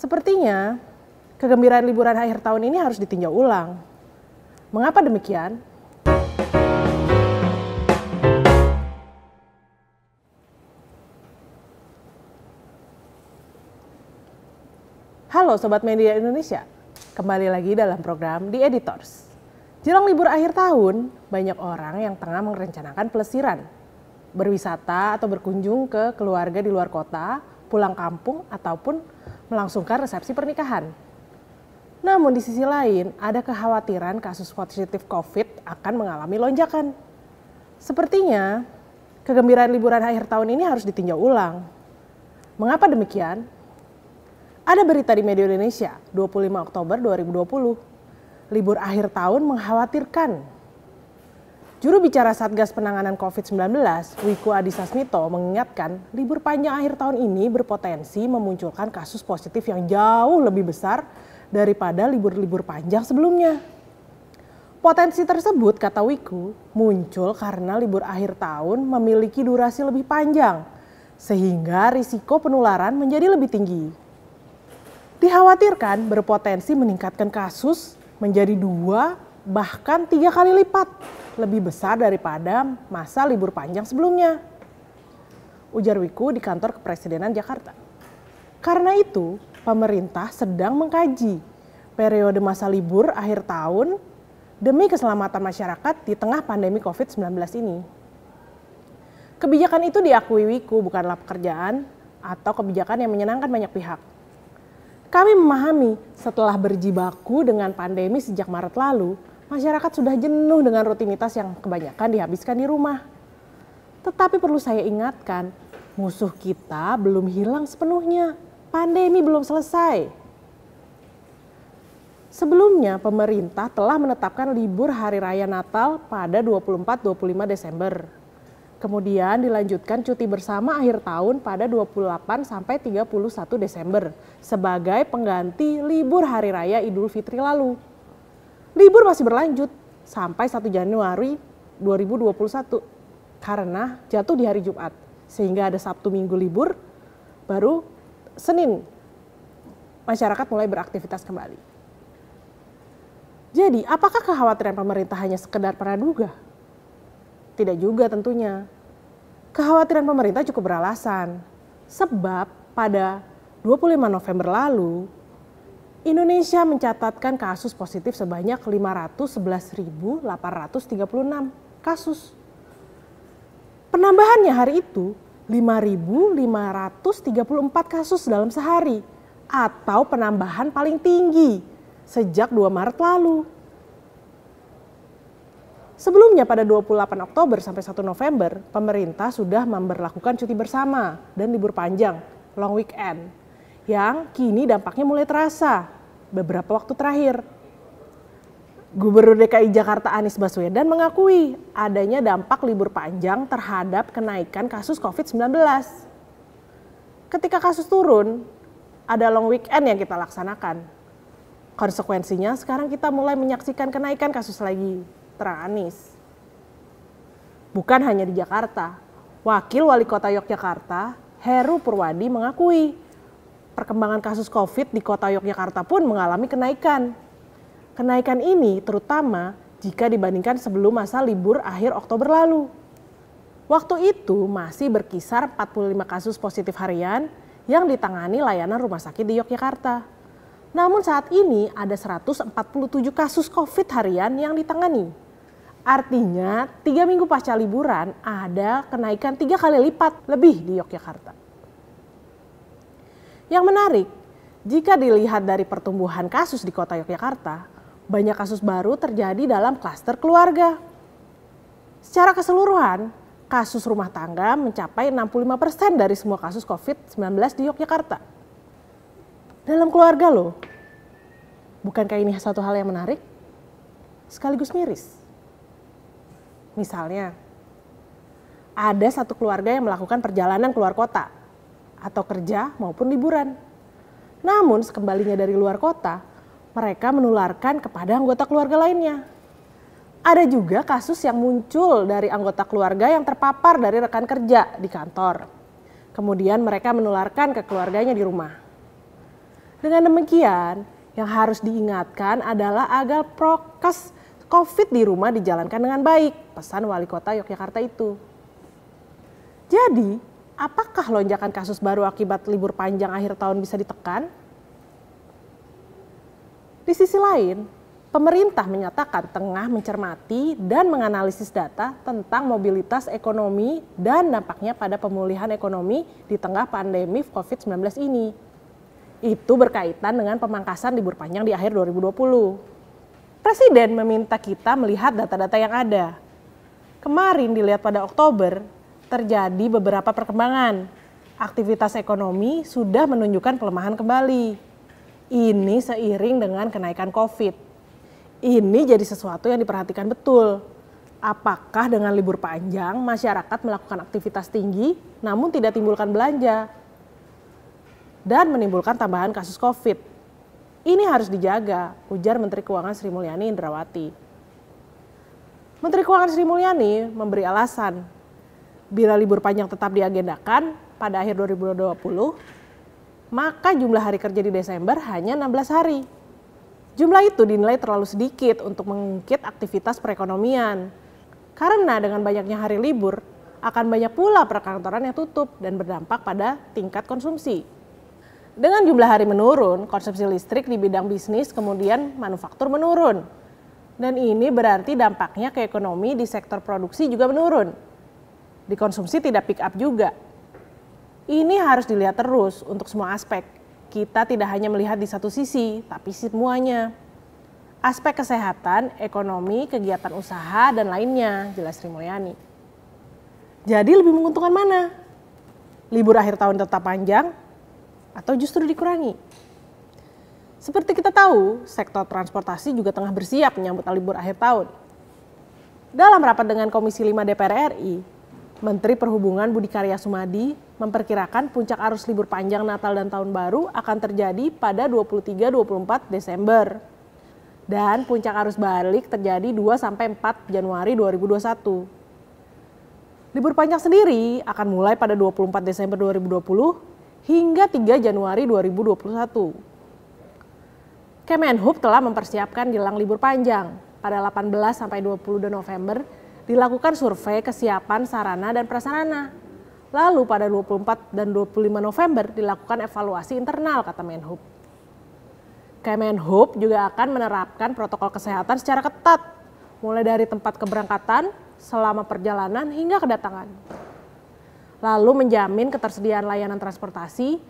Sepertinya kegembiraan liburan akhir tahun ini harus ditinjau ulang. Mengapa demikian? Halo Sobat Media Indonesia, kembali lagi dalam program The Editors. Jelang libur akhir tahun, banyak orang yang tengah merencanakan pelesiran, berwisata atau berkunjung ke keluarga di luar kota, pulang kampung, ataupun melangsungkan resepsi pernikahan. Namun di sisi lain, ada kekhawatiran kasus positif COVID akan mengalami lonjakan. Sepertinya, kegembiraan liburan akhir tahun ini harus ditinjau ulang. Mengapa demikian? Ada berita di media Indonesia, 25 Oktober 2020. Libur akhir tahun mengkhawatirkan Juru bicara Satgas Penanganan COVID-19, Wiku Adhisa Smito, mengingatkan libur panjang akhir tahun ini berpotensi memunculkan kasus positif yang jauh lebih besar daripada libur-libur panjang sebelumnya. Potensi tersebut, kata Wiku, muncul karena libur akhir tahun memiliki durasi lebih panjang, sehingga risiko penularan menjadi lebih tinggi. Dikhawatirkan berpotensi meningkatkan kasus menjadi dua bahkan tiga kali lipat lebih besar daripada masa libur panjang sebelumnya. Ujar Wiku di kantor kepresidenan Jakarta. Karena itu, pemerintah sedang mengkaji periode masa libur akhir tahun demi keselamatan masyarakat di tengah pandemi COVID-19 ini. Kebijakan itu diakui Wiku bukanlah pekerjaan atau kebijakan yang menyenangkan banyak pihak. Kami memahami setelah berjibaku dengan pandemi sejak Maret lalu, masyarakat sudah jenuh dengan rutinitas yang kebanyakan dihabiskan di rumah. Tetapi perlu saya ingatkan, musuh kita belum hilang sepenuhnya. Pandemi belum selesai. Sebelumnya, pemerintah telah menetapkan libur Hari Raya Natal pada 24-25 Desember. Kemudian dilanjutkan cuti bersama akhir tahun pada 28 31 Desember sebagai pengganti libur Hari Raya Idul Fitri lalu libur masih berlanjut sampai 1 Januari 2021 karena jatuh di hari Jumat. Sehingga ada Sabtu Minggu libur, baru Senin masyarakat mulai beraktivitas kembali. Jadi, apakah kekhawatiran pemerintah hanya sekedar praduga? Tidak juga tentunya. Kekhawatiran pemerintah cukup beralasan. Sebab pada 25 November lalu, Indonesia mencatatkan kasus positif sebanyak 511.836 kasus. Penambahannya hari itu 5.534 kasus dalam sehari atau penambahan paling tinggi sejak 2 Maret lalu. Sebelumnya pada 28 Oktober sampai 1 November, pemerintah sudah memberlakukan cuti bersama dan libur panjang, long weekend yang kini dampaknya mulai terasa beberapa waktu terakhir. Gubernur DKI Jakarta Anies Baswedan mengakui adanya dampak libur panjang terhadap kenaikan kasus COVID-19. Ketika kasus turun, ada long weekend yang kita laksanakan. Konsekuensinya sekarang kita mulai menyaksikan kenaikan kasus lagi, terang Anies. Bukan hanya di Jakarta, Wakil Wali Kota Yogyakarta, Heru Purwadi mengakui perkembangan kasus COVID di kota Yogyakarta pun mengalami kenaikan. Kenaikan ini terutama jika dibandingkan sebelum masa libur akhir Oktober lalu. Waktu itu masih berkisar 45 kasus positif harian yang ditangani layanan rumah sakit di Yogyakarta. Namun saat ini ada 147 kasus COVID harian yang ditangani. Artinya, tiga minggu pasca liburan ada kenaikan tiga kali lipat lebih di Yogyakarta. Yang menarik, jika dilihat dari pertumbuhan kasus di kota Yogyakarta, banyak kasus baru terjadi dalam klaster keluarga. Secara keseluruhan, kasus rumah tangga mencapai 65% dari semua kasus COVID-19 di Yogyakarta. Dalam keluarga loh, bukankah ini satu hal yang menarik? Sekaligus miris. Misalnya, ada satu keluarga yang melakukan perjalanan keluar kota atau kerja maupun liburan. Namun sekembalinya dari luar kota, mereka menularkan kepada anggota keluarga lainnya. Ada juga kasus yang muncul dari anggota keluarga yang terpapar dari rekan kerja di kantor. Kemudian mereka menularkan ke keluarganya di rumah. Dengan demikian, yang harus diingatkan adalah agar prokes COVID di rumah dijalankan dengan baik, pesan wali kota Yogyakarta itu. Jadi, apakah lonjakan kasus baru akibat libur panjang akhir tahun bisa ditekan? Di sisi lain, pemerintah menyatakan tengah mencermati dan menganalisis data tentang mobilitas ekonomi dan dampaknya pada pemulihan ekonomi di tengah pandemi COVID-19 ini. Itu berkaitan dengan pemangkasan libur panjang di akhir 2020. Presiden meminta kita melihat data-data yang ada. Kemarin dilihat pada Oktober, terjadi beberapa perkembangan. Aktivitas ekonomi sudah menunjukkan pelemahan kembali. Ini seiring dengan kenaikan COVID. Ini jadi sesuatu yang diperhatikan betul. Apakah dengan libur panjang masyarakat melakukan aktivitas tinggi namun tidak timbulkan belanja dan menimbulkan tambahan kasus COVID? Ini harus dijaga, ujar Menteri Keuangan Sri Mulyani Indrawati. Menteri Keuangan Sri Mulyani memberi alasan bila libur panjang tetap diagendakan pada akhir 2020, maka jumlah hari kerja di Desember hanya 16 hari. Jumlah itu dinilai terlalu sedikit untuk mengungkit aktivitas perekonomian. Karena dengan banyaknya hari libur, akan banyak pula perkantoran yang tutup dan berdampak pada tingkat konsumsi. Dengan jumlah hari menurun, konsumsi listrik di bidang bisnis kemudian manufaktur menurun. Dan ini berarti dampaknya ke ekonomi di sektor produksi juga menurun dikonsumsi tidak pick up juga. Ini harus dilihat terus untuk semua aspek. Kita tidak hanya melihat di satu sisi, tapi semuanya. Aspek kesehatan, ekonomi, kegiatan usaha, dan lainnya, jelas Sri Mulyani. Jadi lebih menguntungkan mana? Libur akhir tahun tetap panjang atau justru dikurangi? Seperti kita tahu, sektor transportasi juga tengah bersiap menyambut libur akhir tahun. Dalam rapat dengan Komisi 5 DPR RI, Menteri Perhubungan Budi Karya Sumadi memperkirakan puncak arus libur panjang Natal dan Tahun Baru akan terjadi pada 23-24 Desember. Dan puncak arus balik terjadi 2-4 Januari 2021. Libur panjang sendiri akan mulai pada 24 Desember 2020 hingga 3 Januari 2021. Kemenhub telah mempersiapkan jelang libur panjang pada 18 sampai 20 November dilakukan survei kesiapan sarana dan prasarana. Lalu pada 24 dan 25 November dilakukan evaluasi internal kata Menhub. Kemenhub juga akan menerapkan protokol kesehatan secara ketat, mulai dari tempat keberangkatan, selama perjalanan hingga kedatangan. Lalu menjamin ketersediaan layanan transportasi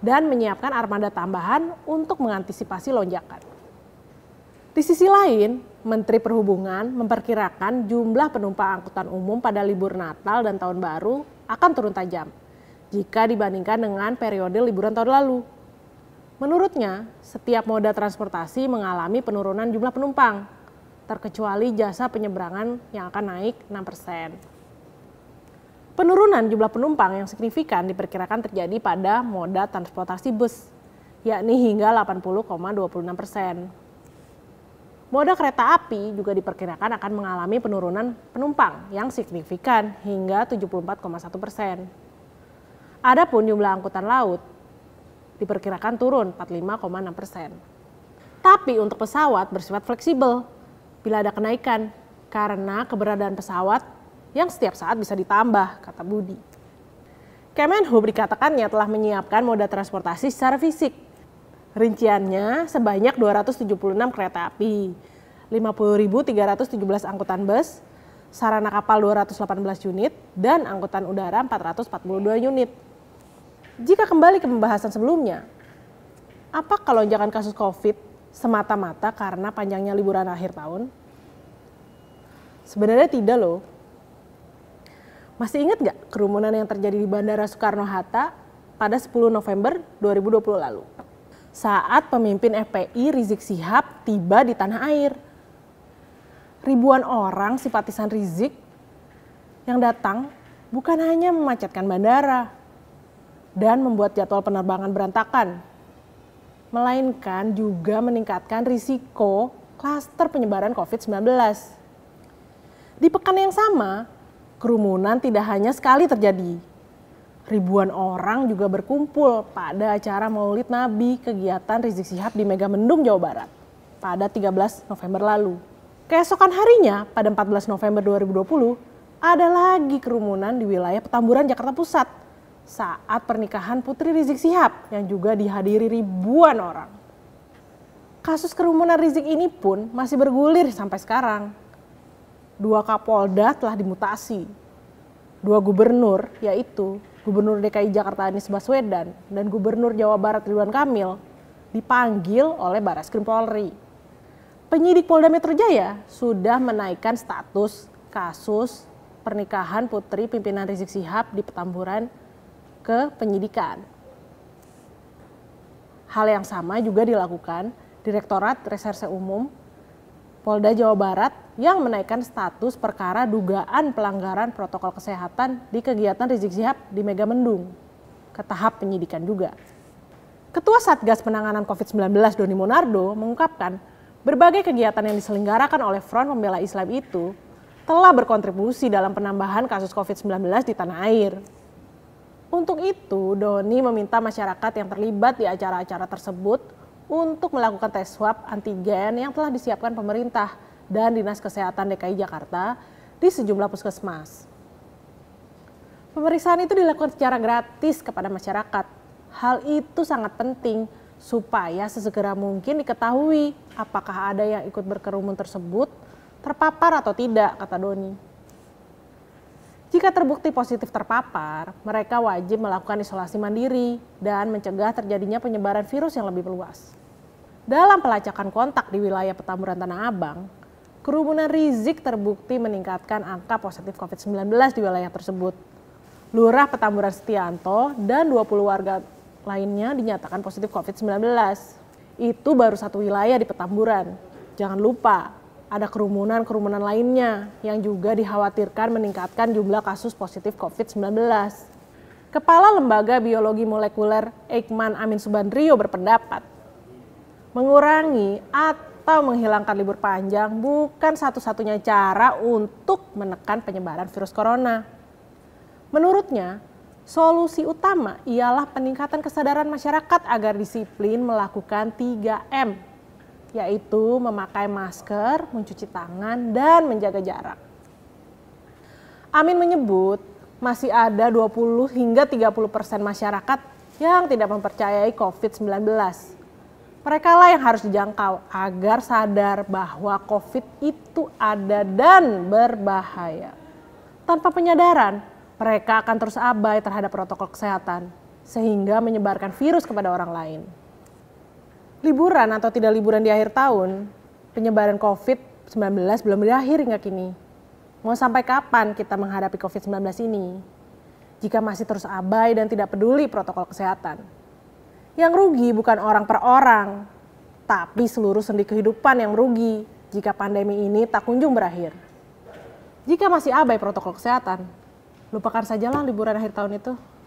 dan menyiapkan armada tambahan untuk mengantisipasi lonjakan. Di sisi lain, Menteri Perhubungan memperkirakan jumlah penumpang angkutan umum pada libur Natal dan Tahun Baru akan turun tajam jika dibandingkan dengan periode liburan tahun lalu. Menurutnya, setiap moda transportasi mengalami penurunan jumlah penumpang, terkecuali jasa penyeberangan yang akan naik 6 persen. Penurunan jumlah penumpang yang signifikan diperkirakan terjadi pada moda transportasi bus, yakni hingga 80,26 persen. Moda kereta api juga diperkirakan akan mengalami penurunan penumpang yang signifikan hingga 74,1 persen. Adapun jumlah angkutan laut diperkirakan turun 45,6 persen. Tapi untuk pesawat bersifat fleksibel bila ada kenaikan karena keberadaan pesawat yang setiap saat bisa ditambah, kata Budi. Kemenhub dikatakannya telah menyiapkan moda transportasi secara fisik Rinciannya sebanyak 276 kereta api, 50.317 angkutan bus, sarana kapal 218 unit, dan angkutan udara 442 unit. Jika kembali ke pembahasan sebelumnya, apa kalau lonjakan kasus COVID semata-mata karena panjangnya liburan akhir tahun? Sebenarnya tidak loh. Masih ingat nggak kerumunan yang terjadi di Bandara Soekarno-Hatta pada 10 November 2020 lalu? saat pemimpin FPI Rizik Sihab tiba di tanah air. Ribuan orang simpatisan Rizik yang datang bukan hanya memacetkan bandara dan membuat jadwal penerbangan berantakan, melainkan juga meningkatkan risiko klaster penyebaran COVID-19. Di pekan yang sama, kerumunan tidak hanya sekali terjadi, ribuan orang juga berkumpul pada acara Maulid Nabi kegiatan Rizik Sihab di Megamendung, Jawa Barat pada 13 November lalu. Keesokan harinya, pada 14 November 2020, ada lagi kerumunan di wilayah Petamburan, Jakarta Pusat saat pernikahan Putri Rizik Sihab yang juga dihadiri ribuan orang. Kasus kerumunan Rizik ini pun masih bergulir sampai sekarang. Dua Kapolda telah dimutasi. Dua gubernur, yaitu Gubernur DKI Jakarta Anies Baswedan dan Gubernur Jawa Barat Ridwan Kamil dipanggil oleh Skrim Polri. Penyidik Polda Metro Jaya sudah menaikkan status kasus pernikahan putri pimpinan Rizik Sihab di Petamburan ke penyidikan. Hal yang sama juga dilakukan Direktorat Reserse Umum Polda Jawa Barat yang menaikkan status perkara dugaan pelanggaran protokol kesehatan di kegiatan Rizik Sihab di Megamendung ke tahap penyidikan juga. Ketua Satgas Penanganan COVID-19 Doni Monardo mengungkapkan berbagai kegiatan yang diselenggarakan oleh Front Pembela Islam itu telah berkontribusi dalam penambahan kasus COVID-19 di tanah air. Untuk itu, Doni meminta masyarakat yang terlibat di acara-acara tersebut untuk melakukan tes swab antigen yang telah disiapkan pemerintah dan Dinas Kesehatan DKI Jakarta di sejumlah puskesmas. Pemeriksaan itu dilakukan secara gratis kepada masyarakat. Hal itu sangat penting supaya sesegera mungkin diketahui apakah ada yang ikut berkerumun tersebut terpapar atau tidak, kata Doni. Jika terbukti positif terpapar, mereka wajib melakukan isolasi mandiri dan mencegah terjadinya penyebaran virus yang lebih luas. Dalam pelacakan kontak di wilayah Petamburan Tanah Abang, kerumunan Rizik terbukti meningkatkan angka positif COVID-19 di wilayah tersebut. Lurah Petamburan Setianto dan 20 warga lainnya dinyatakan positif COVID-19. Itu baru satu wilayah di Petamburan. Jangan lupa, ada kerumunan-kerumunan lainnya yang juga dikhawatirkan meningkatkan jumlah kasus positif COVID-19. Kepala Lembaga Biologi Molekuler Eikman Amin Subandrio berpendapat, Mengurangi atau menghilangkan libur panjang bukan satu-satunya cara untuk menekan penyebaran virus corona. Menurutnya, solusi utama ialah peningkatan kesadaran masyarakat agar disiplin melakukan 3M, yaitu memakai masker, mencuci tangan, dan menjaga jarak. Amin menyebut masih ada 20 hingga 30 persen masyarakat yang tidak mempercayai COVID-19 mereka lah yang harus dijangkau agar sadar bahwa COVID itu ada dan berbahaya. Tanpa penyadaran, mereka akan terus abai terhadap protokol kesehatan sehingga menyebarkan virus kepada orang lain. Liburan atau tidak liburan di akhir tahun, penyebaran COVID-19 belum berakhir hingga kini. Mau sampai kapan kita menghadapi COVID-19 ini? Jika masih terus abai dan tidak peduli protokol kesehatan, yang rugi bukan orang per orang, tapi seluruh sendi kehidupan yang rugi jika pandemi ini tak kunjung berakhir. Jika masih abai protokol kesehatan, lupakan sajalah liburan akhir tahun itu.